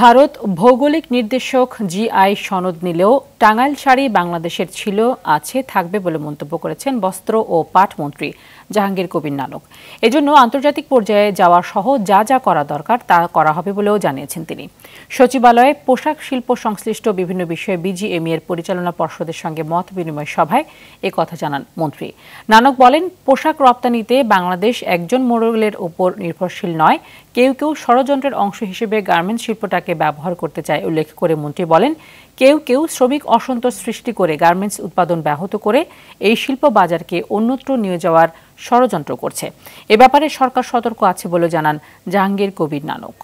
ভারত ভৌগোলিক নির্দেশক জিআই সনদ নিলেও টাঙ্গাইল শাড়ি বাংলাদেশের ছিল আছে থাকবে বলে মন্তব্য করেছেন বস্ত্র ও পাট মন্ত্রী জাহাঙ্গীর কবির নানক এজন্য আন্তর্জাতিক পর্যায়ে যাওয়া সহ যা যা করা দরকার তা করা হবে বলেও জানিয়েছেন তিনি সচিবালয়ে পোশাক শিল্প সংশ্লিষ্ট বিভিন্ন বিষয়ে বিজিএমই এর পরিচালনা পর্ষদের সঙ্গে মত বিনিময় সভায় এ কথা জানান মন্ত্রী নানক বলেন পোশাক রপ্তানিতে বাংলাদেশ একজন মোড়লের উপর নির্ভরশীল নয় কেউ কেউ ষড়যন্ত্রের অংশ হিসেবে গার্মেন্টস শিল্পটাকে তাকে ব্যবহার করতে চায় উল্লেখ করে মন্ত্রী বলেন কেউ কেউ শ্রমিক অসন্তোষ সৃষ্টি করে গার্মেন্টস উৎপাদন ব্যাহত করে এই শিল্প বাজারকে অন্যত্র নিয়ে যাওয়ার ষড়যন্ত্র করছে এ ব্যাপারে সরকার সতর্ক আছে বলে জানান জাহাঙ্গীর কবির নানক